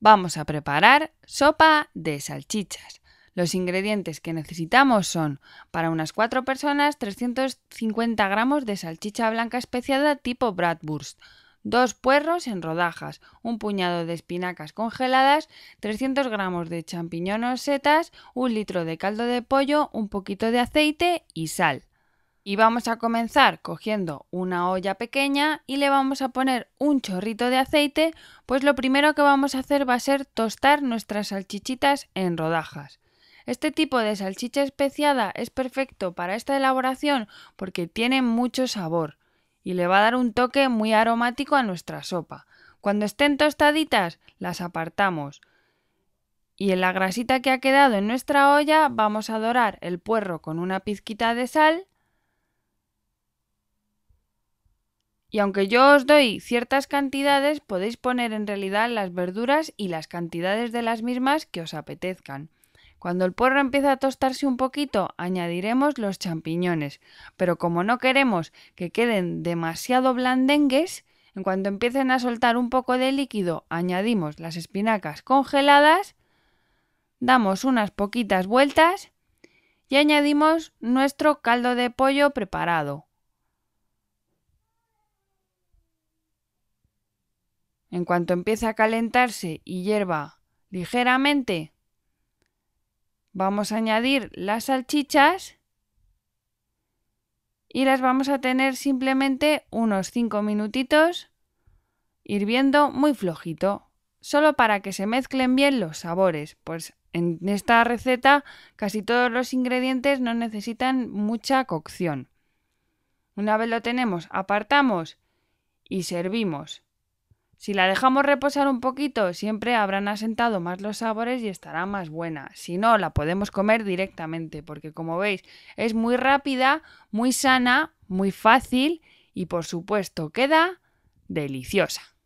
Vamos a preparar sopa de salchichas. Los ingredientes que necesitamos son para unas cuatro personas 350 gramos de salchicha blanca especiada tipo Bradburst, dos puerros en rodajas, un puñado de espinacas congeladas, 300 gramos de champiñones setas, un litro de caldo de pollo, un poquito de aceite y sal. Y vamos a comenzar cogiendo una olla pequeña y le vamos a poner un chorrito de aceite, pues lo primero que vamos a hacer va a ser tostar nuestras salchichitas en rodajas. Este tipo de salchicha especiada es perfecto para esta elaboración porque tiene mucho sabor y le va a dar un toque muy aromático a nuestra sopa. Cuando estén tostaditas, las apartamos. Y en la grasita que ha quedado en nuestra olla vamos a dorar el puerro con una pizquita de sal Y aunque yo os doy ciertas cantidades, podéis poner en realidad las verduras y las cantidades de las mismas que os apetezcan. Cuando el porro empiece a tostarse un poquito, añadiremos los champiñones, pero como no queremos que queden demasiado blandengues, en cuanto empiecen a soltar un poco de líquido, añadimos las espinacas congeladas, damos unas poquitas vueltas y añadimos nuestro caldo de pollo preparado En cuanto empiece a calentarse y hierva ligeramente, vamos a añadir las salchichas y las vamos a tener simplemente unos 5 minutitos hirviendo muy flojito, solo para que se mezclen bien los sabores, pues en esta receta casi todos los ingredientes no necesitan mucha cocción. Una vez lo tenemos, apartamos y servimos. Si la dejamos reposar un poquito, siempre habrán asentado más los sabores y estará más buena. Si no, la podemos comer directamente, porque como veis, es muy rápida, muy sana, muy fácil y por supuesto queda deliciosa.